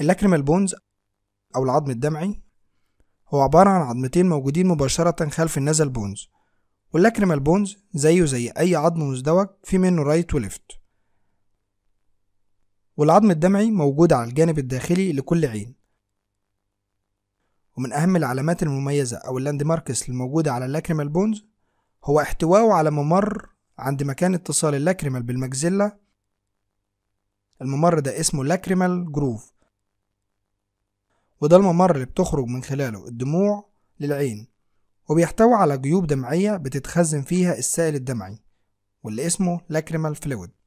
اللاكريمال بونز أو العظم الدمعي هو عبارة عن عظمتين موجودين مباشرة خلف النزل بونز واللاكريمال بونز زيه زي أي عظم مزدوج في منه رايت وليفت والعظم الدمعي موجود على الجانب الداخلي لكل عين ومن أهم العلامات المميزة أو اللاند ماركس الموجودة على اللاكريمال بونز هو احتوائه على ممر عند مكان اتصال اللاكريمال بالمجزلة الممر ده اسمه لاكريمال جروف وده الممر اللي بتخرج من خلاله الدموع للعين وبيحتوي على جيوب دمعية بتتخزن فيها السائل الدمعي واللي اسمه لاكريمال فلويد